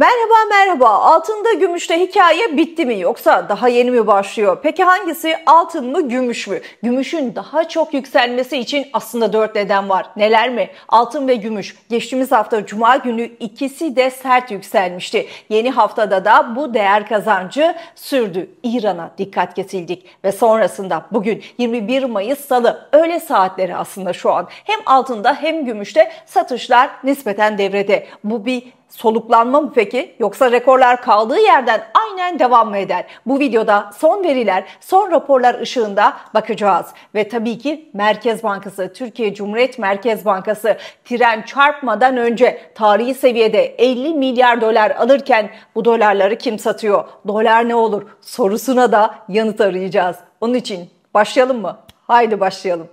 Merhaba merhaba. Altında gümüşte hikaye bitti mi yoksa daha yeni mi başlıyor? Peki hangisi altın mı gümüş mü? Gümüşün daha çok yükselmesi için aslında dört neden var. Neler mi? Altın ve gümüş. Geçtiğimiz hafta cuma günü ikisi de sert yükselmişti. Yeni haftada da bu değer kazancı sürdü. İran'a dikkat kesildik ve sonrasında bugün 21 Mayıs Salı öğle saatleri aslında şu an hem altında hem gümüşte satışlar nispeten devrede. Bu bir soluklanma mı peki yoksa rekorlar kaldığı yerden aynen devam mı eder? Bu videoda son veriler, son raporlar ışığında bakacağız. Ve tabii ki Merkez Bankası, Türkiye Cumhuriyet Merkez Bankası tren çarpmadan önce tarihi seviyede 50 milyar dolar alırken bu dolarları kim satıyor? Dolar ne olur? Sorusuna da yanıt arayacağız. Onun için başlayalım mı? Haydi başlayalım.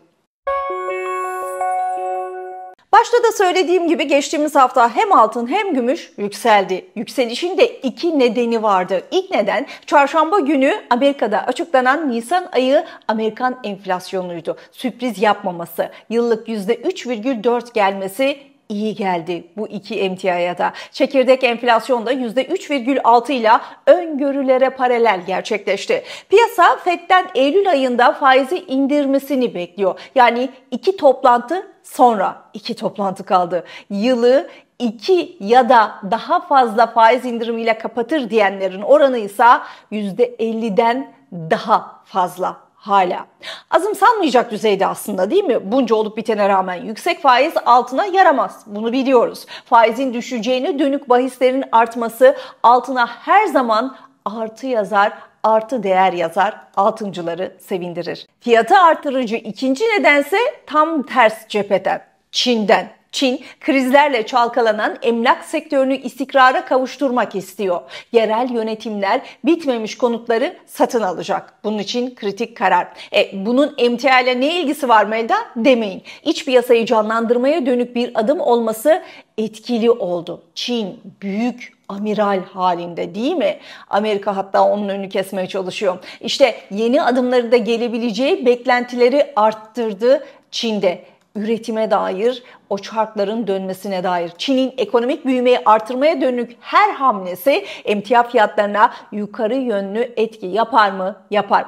Başta da söylediğim gibi geçtiğimiz hafta hem altın hem gümüş yükseldi. Yükselişin de iki nedeni vardı. İlk neden çarşamba günü Amerika'da açıklanan Nisan ayı Amerikan enflasyonuydu. Sürpriz yapmaması, yıllık %3,4 gelmesi iyi geldi bu iki emtiaya da. Çekirdek enflasyon da %3,6 ile öngörülere paralel gerçekleşti. Piyasa FED'den Eylül ayında faizi indirmesini bekliyor. Yani iki toplantı sonra iki toplantı kaldı. Yılı iki ya da daha fazla faiz indirimiyle kapatır diyenlerin oranı ise %50'den daha fazla hala. Azımsanmayacak düzeyde aslında değil mi? Bunca olup bitene rağmen yüksek faiz altına yaramaz. Bunu biliyoruz. Faizin düşeceğini, dönük bahislerin artması altına her zaman artı yazar, artı değer yazar, altıncıları sevindirir. Fiyatı artırıcı ikinci nedense tam ters cepheden, Çin'den. Çin krizlerle çalkalanan emlak sektörünü istikrara kavuşturmak istiyor. Yerel yönetimler bitmemiş konutları satın alacak. Bunun için kritik karar. E, bunun emtia ile ne ilgisi var Melda demeyin. İç piyasayı canlandırmaya dönük bir adım olması etkili oldu. Çin büyük amiral halinde değil mi? Amerika hatta onun önünü kesmeye çalışıyor. İşte yeni adımları da gelebileceği beklentileri arttırdı Çin'de üretime dair, o çarkların dönmesine dair. Çin'in ekonomik büyümeyi artırmaya dönük her hamlesi emtia fiyatlarına yukarı yönlü etki yapar mı? Yapar.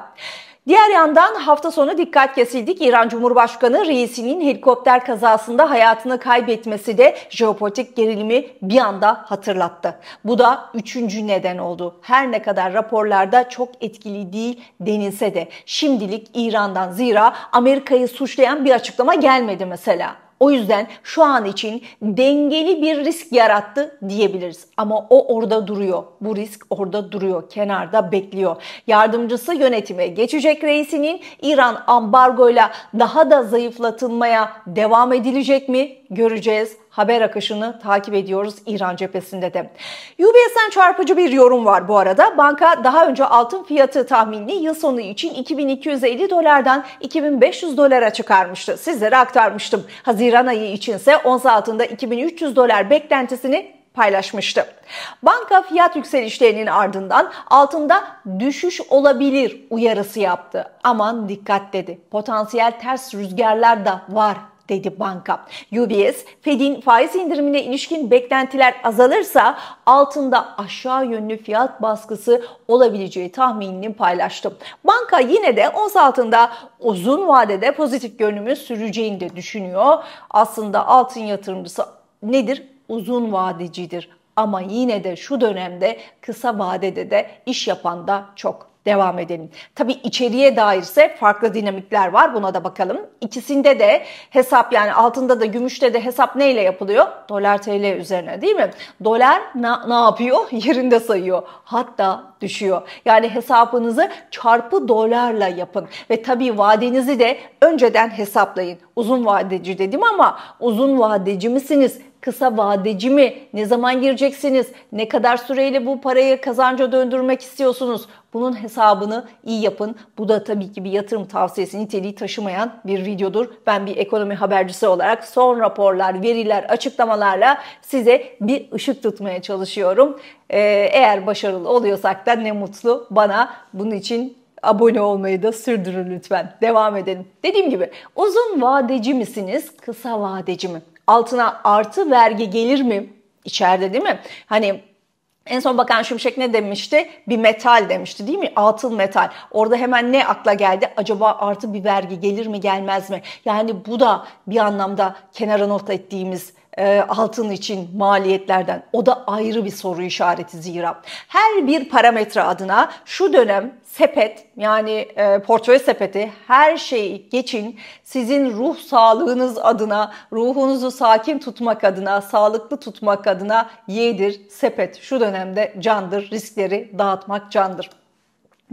Diğer yandan hafta sonu dikkat kesildik. İran Cumhurbaşkanı reisinin helikopter kazasında hayatını kaybetmesi de jeopolitik gerilimi bir anda hatırlattı. Bu da üçüncü neden oldu. Her ne kadar raporlarda çok etkili değil denilse de şimdilik İran'dan zira Amerika'yı suçlayan bir açıklama gelmedi mesela. O yüzden şu an için dengeli bir risk yarattı diyebiliriz. Ama o orada duruyor. Bu risk orada duruyor. Kenarda bekliyor. Yardımcısı yönetime geçecek reisinin İran ambargoyla daha da zayıflatılmaya devam edilecek mi göreceğiz haber akışını takip ediyoruz İran cephesinde de. UBS'ten çarpıcı bir yorum var bu arada. Banka daha önce altın fiyatı tahminini yıl sonu için 2250 dolardan 2500 dolara çıkarmıştı. Sizlere aktarmıştım. Haziran ayı içinse ons altında 2300 dolar beklentisini paylaşmıştı. Banka fiyat yükselişlerinin ardından altında düşüş olabilir uyarısı yaptı. Aman dikkat dedi. Potansiyel ters rüzgarlar da var dedi banka. UBS, Fed'in faiz indirimine ilişkin beklentiler azalırsa altında aşağı yönlü fiyat baskısı olabileceği tahminini paylaştı. Banka yine de ons altında uzun vadede pozitif görünümü süreceğini de düşünüyor. Aslında altın yatırımcısı nedir? Uzun vadecidir ama yine de şu dönemde kısa vadede de iş yapan da çok devam edelim. Tabii içeriye dairse farklı dinamikler var buna da bakalım. İkisinde de hesap yani altında da gümüşte de hesap neyle yapılıyor? Dolar TL üzerine değil mi? Dolar na, ne yapıyor? Yerinde sayıyor. Hatta düşüyor. Yani hesabınızı çarpı dolarla yapın ve tabii vadenizi de önceden hesaplayın. Uzun vadeci dedim ama uzun vadeci misiniz? kısa vadeci mi? Ne zaman gireceksiniz? Ne kadar süreyle bu parayı kazanca döndürmek istiyorsunuz? Bunun hesabını iyi yapın. Bu da tabii ki bir yatırım tavsiyesi niteliği taşımayan bir videodur. Ben bir ekonomi habercisi olarak son raporlar, veriler, açıklamalarla size bir ışık tutmaya çalışıyorum. Ee, eğer başarılı oluyorsak da ne mutlu bana. Bunun için abone olmayı da sürdürün lütfen. Devam edelim. Dediğim gibi uzun vadeci misiniz, kısa vadeci mi? altına artı vergi gelir mi? içeride değil mi? Hani en son Bakan Şimşek ne demişti? Bir metal demişti değil mi? Atıl metal. Orada hemen ne akla geldi? Acaba artı bir vergi gelir mi gelmez mi? Yani bu da bir anlamda kenara not ettiğimiz e, altın için maliyetlerden o da ayrı bir soru işareti zira. Her bir parametre adına şu dönem sepet yani e, portföy sepeti her şeyi geçin sizin ruh sağlığınız adına ruhunuzu sakin tutmak adına sağlıklı tutmak adına yedir sepet şu dönemde candır riskleri dağıtmak candır.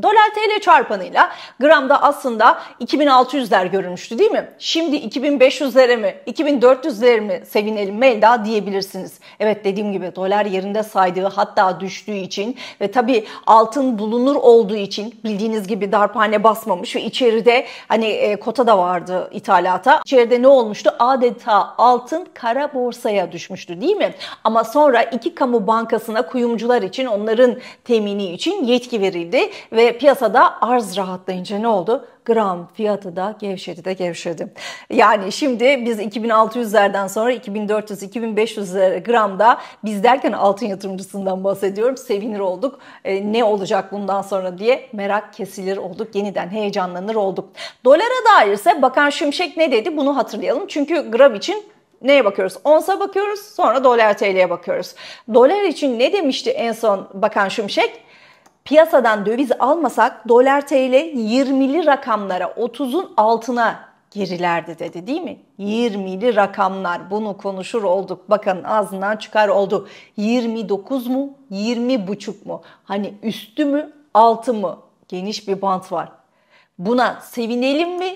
Dolar TL çarpanıyla gramda aslında 2600'ler görünmüştü değil mi? Şimdi 2500'lere mi, 2400'lere mi sevinelim Melda diyebilirsiniz. Evet dediğim gibi dolar yerinde saydığı hatta düştüğü için ve tabii altın bulunur olduğu için bildiğiniz gibi darphane basmamış ve içeride hani e, kota da vardı ithalata. İçeride ne olmuştu? Adeta altın kara borsaya düşmüştü değil mi? Ama sonra iki kamu bankasına kuyumcular için onların temini için yetki verildi ve piyasada arz rahatlayınca ne oldu? Gram fiyatı da gevşedi de gevşedi. Yani şimdi biz 2600'lerden sonra 2400-2500 gramda biz derken altın yatırımcısından bahsediyorum. Sevinir olduk. E, ne olacak bundan sonra diye merak kesilir olduk. Yeniden heyecanlanır olduk. Dolara dairse Bakan Şimşek ne dedi bunu hatırlayalım. Çünkü gram için Neye bakıyoruz? Onsa bakıyoruz sonra dolar TL'ye bakıyoruz. Dolar için ne demişti en son Bakan Şimşek? piyasadan döviz almasak dolar TL 20'li rakamlara 30'un altına gerilerdi dedi değil mi? 20'li rakamlar bunu konuşur olduk. Bakın ağzından çıkar oldu. 29 mu? 20 buçuk mu? Hani üstü mü? Altı mı? Geniş bir bant var. Buna sevinelim mi?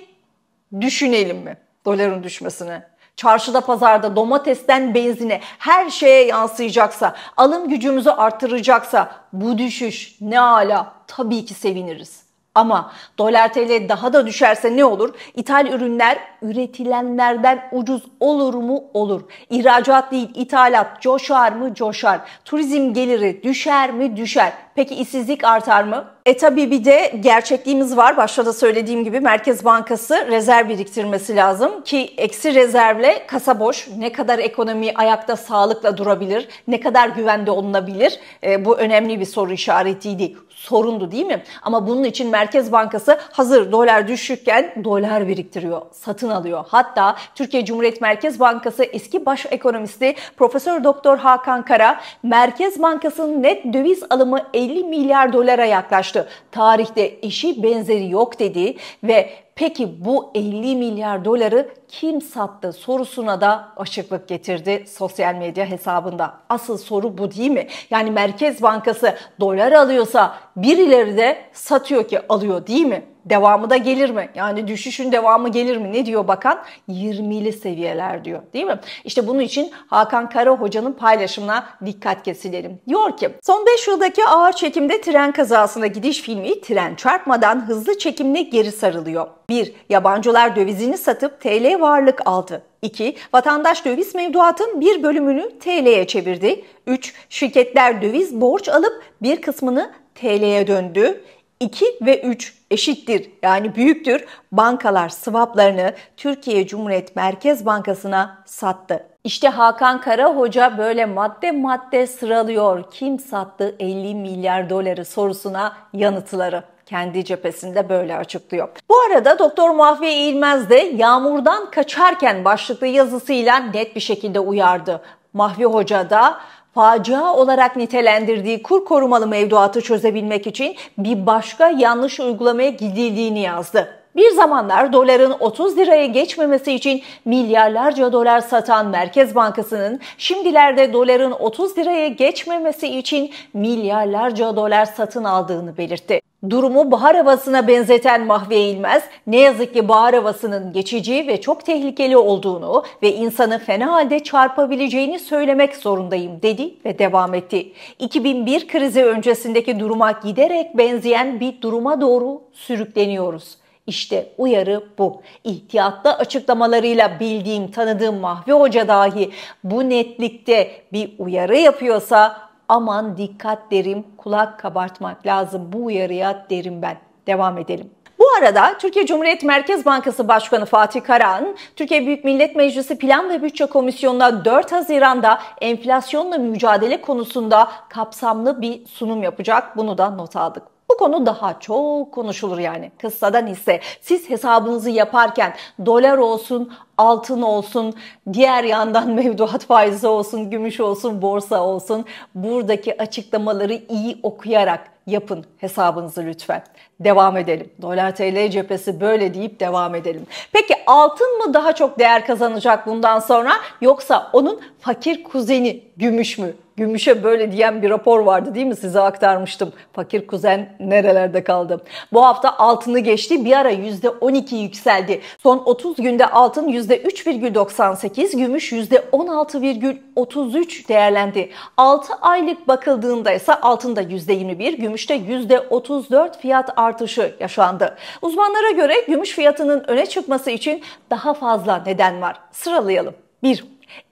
Düşünelim mi? Doların düşmesine çarşıda pazarda domatesten benzine her şeye yansıyacaksa, alım gücümüzü arttıracaksa bu düşüş ne ala tabii ki seviniriz. Ama dolar TL daha da düşerse ne olur? İthal ürünler üretilenlerden ucuz olur mu? Olur. İhracat değil ithalat coşar mı? Coşar. Turizm geliri düşer mi? Düşer. Peki işsizlik artar mı? E tabii bir de gerçekliğimiz var. Başta da söylediğim gibi Merkez Bankası rezerv biriktirmesi lazım ki eksi rezervle kasa boş. Ne kadar ekonomi ayakta sağlıkla durabilir? Ne kadar güvende olunabilir? E, bu önemli bir soru işaretiydi. Sorundu değil mi? Ama bunun için Merkez Bankası hazır dolar düşükken dolar biriktiriyor, satın alıyor. Hatta Türkiye Cumhuriyet Merkez Bankası eski baş ekonomisti Profesör Doktor Hakan Kara Merkez Bankası'nın net döviz alımı 50 50 milyar dolara yaklaştı. Tarihte eşi benzeri yok dedi ve peki bu 50 milyar doları kim sattı sorusuna da açıklık getirdi sosyal medya hesabında. Asıl soru bu değil mi? Yani Merkez Bankası dolar alıyorsa birileri de satıyor ki alıyor değil mi? Devamı da gelir mi? Yani düşüşün devamı gelir mi? Ne diyor bakan? 20'li seviyeler diyor değil mi? İşte bunun için Hakan Kara Hoca'nın paylaşımına dikkat kesilelim. Diyor ki son 5 yıldaki ağır çekimde tren kazasına gidiş filmi tren çarpmadan hızlı çekimle geri sarılıyor. 1. Yabancılar dövizini satıp TL varlık aldı. 2. Vatandaş döviz mevduatın bir bölümünü TL'ye çevirdi. 3. Şirketler döviz borç alıp bir kısmını TL'ye döndü. 2 ve 3 eşittir yani büyüktür bankalar swaplarını Türkiye Cumhuriyet Merkez Bankası'na sattı. İşte Hakan Kara Hoca böyle madde madde sıralıyor kim sattı 50 milyar doları sorusuna yanıtları kendi cephesinde böyle açıklıyor. Bu arada Doktor Muafiye İlmez de yağmurdan kaçarken başlıklı yazısıyla net bir şekilde uyardı. Mahvi Hoca da facia olarak nitelendirdiği kur korumalı mevduatı çözebilmek için bir başka yanlış uygulamaya gidildiğini yazdı. Bir zamanlar doların 30 liraya geçmemesi için milyarlarca dolar satan Merkez Bankası'nın şimdilerde doların 30 liraya geçmemesi için milyarlarca dolar satın aldığını belirtti. Durumu bahar havasına benzeten Mahve İlmez, ne yazık ki bahar havasının geçici ve çok tehlikeli olduğunu ve insanı fena halde çarpabileceğini söylemek zorundayım dedi ve devam etti. 2001 krizi öncesindeki duruma giderek benzeyen bir duruma doğru sürükleniyoruz. İşte uyarı bu. İhtiyatlı açıklamalarıyla bildiğim, tanıdığım Mahve Hoca dahi bu netlikte bir uyarı yapıyorsa aman dikkat derim, kulak kabartmak lazım bu uyarıya derim ben. Devam edelim. Bu arada Türkiye Cumhuriyet Merkez Bankası Başkanı Fatih Karahan, Türkiye Büyük Millet Meclisi Plan ve Bütçe Komisyonu'na 4 Haziran'da enflasyonla mücadele konusunda kapsamlı bir sunum yapacak. Bunu da not aldık. Bu konu daha çok konuşulur yani. Kıssadan ise siz hesabınızı yaparken dolar olsun, altın olsun, diğer yandan mevduat faizi olsun, gümüş olsun, borsa olsun buradaki açıklamaları iyi okuyarak yapın hesabınızı lütfen. Devam edelim. Dolar TL cephesi böyle deyip devam edelim. Peki altın mı daha çok değer kazanacak bundan sonra yoksa onun fakir kuzeni gümüş mü? Gümüş'e böyle diyen bir rapor vardı değil mi? Size aktarmıştım. Fakir kuzen nerelerde kaldı? Bu hafta altını geçti. Bir ara %12 yükseldi. Son 30 günde altın %3,98, gümüş %16,33 değerlendi. 6 aylık bakıldığında ise altında %21, gümüşte %34 fiyat artışı yaşandı. Uzmanlara göre gümüş fiyatının öne çıkması için daha fazla neden var. Sıralayalım. 1.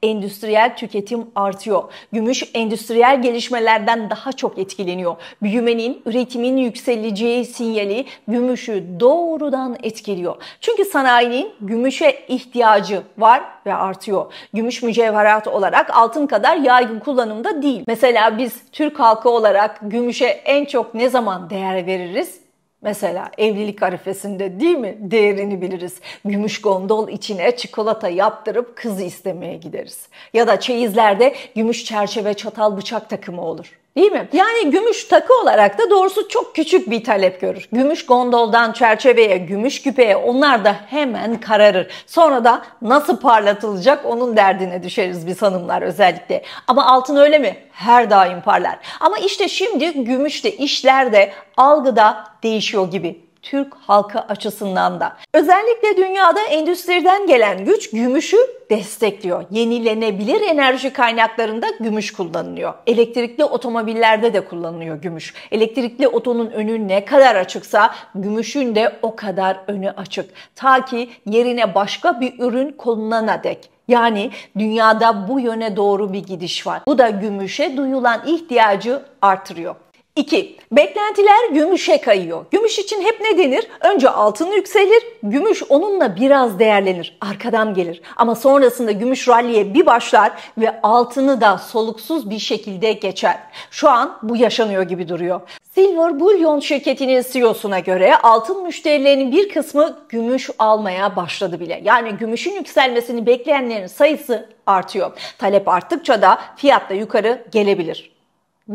Endüstriyel tüketim artıyor. Gümüş endüstriyel gelişmelerden daha çok etkileniyor. Büyümenin, üretimin yükseleceği sinyali gümüşü doğrudan etkiliyor. Çünkü sanayinin gümüşe ihtiyacı var ve artıyor. Gümüş mücevherat olarak altın kadar yaygın kullanımda değil. Mesela biz Türk halkı olarak gümüşe en çok ne zaman değer veririz? Mesela evlilik arifesinde değil mi değerini biliriz. Gümüş gondol içine çikolata yaptırıp kızı istemeye gideriz. Ya da çeyizlerde gümüş çerçeve çatal bıçak takımı olur. Değil mi? Yani gümüş takı olarak da doğrusu çok küçük bir talep görür. Gümüş gondoldan çerçeveye, gümüş küpeye onlar da hemen kararır. Sonra da nasıl parlatılacak onun derdine düşeriz biz hanımlar özellikle. Ama altın öyle mi? Her daim parlar. Ama işte şimdi gümüşte, işler de algıda değişiyor gibi. Türk halkı açısından da. Özellikle dünyada endüstriden gelen güç gümüşü destekliyor. Yenilenebilir enerji kaynaklarında gümüş kullanılıyor. Elektrikli otomobillerde de kullanılıyor gümüş. Elektrikli otonun önü ne kadar açıksa gümüşün de o kadar önü açık. Ta ki yerine başka bir ürün konulana dek. Yani dünyada bu yöne doğru bir gidiş var. Bu da gümüşe duyulan ihtiyacı artırıyor. 2. Beklentiler gümüşe kayıyor. Gümüş için hep ne denir? Önce altın yükselir, gümüş onunla biraz değerlenir, arkadan gelir. Ama sonrasında gümüş ralliye bir başlar ve altını da soluksuz bir şekilde geçer. Şu an bu yaşanıyor gibi duruyor. Silver Bullion şirketinin CEO'suna göre altın müşterilerinin bir kısmı gümüş almaya başladı bile. Yani gümüşün yükselmesini bekleyenlerin sayısı artıyor. Talep arttıkça da fiyat da yukarı gelebilir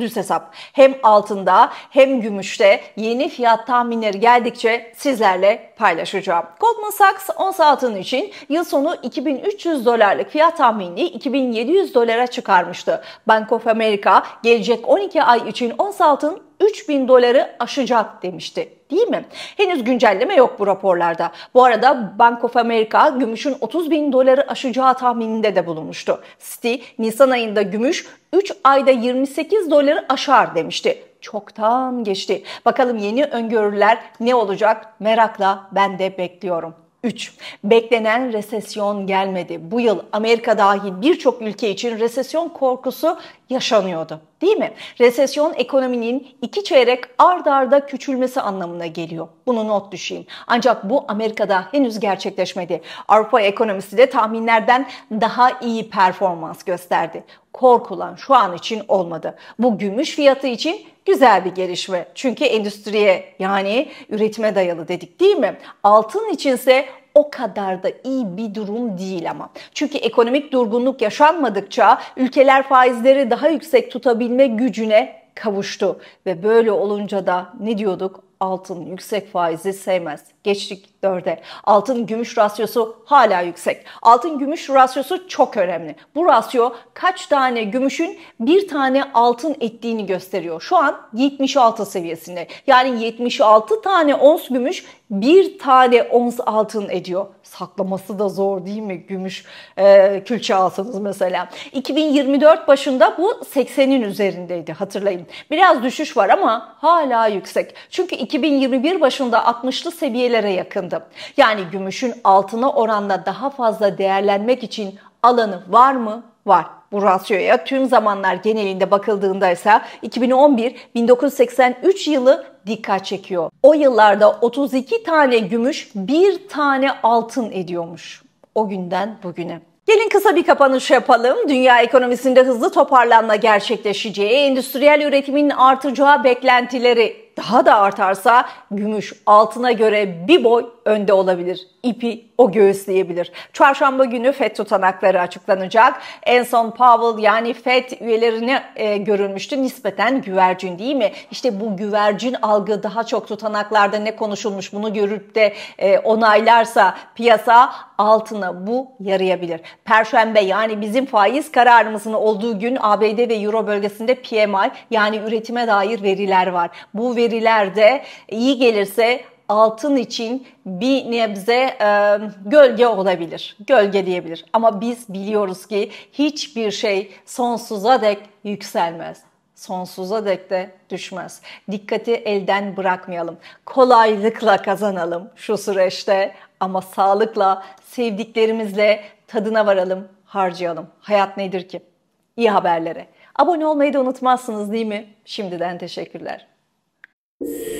düz hesap. Hem altında hem gümüşte yeni fiyat tahminleri geldikçe sizlerle paylaşacağım. Goldman Sachs ons altın için yıl sonu 2300 dolarlık fiyat tahminini 2700 dolara çıkarmıştı. Bank of America gelecek 12 ay için ons altın 3000 doları aşacak demişti değil mi? Henüz güncelleme yok bu raporlarda. Bu arada Bank of America gümüşün 30 bin doları aşacağı tahmininde de bulunmuştu. City Nisan ayında gümüş 3 ayda 28 doları aşar demişti. Çoktan geçti. Bakalım yeni öngörüler ne olacak merakla ben de bekliyorum. 3. Beklenen resesyon gelmedi. Bu yıl Amerika dahil birçok ülke için resesyon korkusu yaşanıyordu. Değil mi? Resesyon ekonominin iki çeyrek ard arda küçülmesi anlamına geliyor. Bunu not düşeyim. Ancak bu Amerika'da henüz gerçekleşmedi. Avrupa ekonomisi de tahminlerden daha iyi performans gösterdi. Korkulan şu an için olmadı. Bu gümüş fiyatı için güzel bir gelişme. Çünkü endüstriye yani üretime dayalı dedik değil mi? Altın içinse o kadar da iyi bir durum değil ama. Çünkü ekonomik durgunluk yaşanmadıkça ülkeler faizleri daha yüksek tutabilme gücüne kavuştu ve böyle olunca da ne diyorduk? Altın yüksek faizi sevmez geçtik 4'e. Altın gümüş rasyosu hala yüksek. Altın gümüş rasyosu çok önemli. Bu rasyo kaç tane gümüşün bir tane altın ettiğini gösteriyor. Şu an 76 seviyesinde. Yani 76 tane ons gümüş bir tane ons altın ediyor. Saklaması da zor değil mi gümüş e, külçe alsanız mesela. 2024 başında bu 80'in üzerindeydi hatırlayın. Biraz düşüş var ama hala yüksek. Çünkü 2021 başında 60'lı seviyeler seviyelere yakındı. Yani gümüşün altına oranla daha fazla değerlenmek için alanı var mı? Var. Bu rasyoya tüm zamanlar genelinde bakıldığında ise 2011-1983 yılı dikkat çekiyor. O yıllarda 32 tane gümüş, bir tane altın ediyormuş. O günden bugüne. Gelin kısa bir kapanış yapalım. Dünya ekonomisinde hızlı toparlanma gerçekleşeceği, endüstriyel üretimin artacağı beklentileri daha da artarsa gümüş altına göre bir boy önde olabilir. İpi o göğüsleyebilir. Çarşamba günü FED tutanakları açıklanacak. En son Powell yani FED üyelerini e, görülmüştü. Nispeten güvercin değil mi? İşte bu güvercin algı daha çok tutanaklarda ne konuşulmuş bunu görüp de e, onaylarsa piyasa altına bu yarayabilir. Perşembe yani bizim faiz kararımızın olduğu gün ABD ve Euro bölgesinde PMI yani üretime dair veriler var. Bu verilerde iyi gelirse altın için bir nebze e, gölge olabilir. Gölge diyebilir. Ama biz biliyoruz ki hiçbir şey sonsuza dek yükselmez. Sonsuza dek de düşmez. Dikkati elden bırakmayalım. Kolaylıkla kazanalım şu süreçte ama sağlıkla, sevdiklerimizle tadına varalım, harcayalım. Hayat nedir ki? İyi haberlere. Abone olmayı da unutmazsınız değil mi? Şimdiden teşekkürler. Thank you.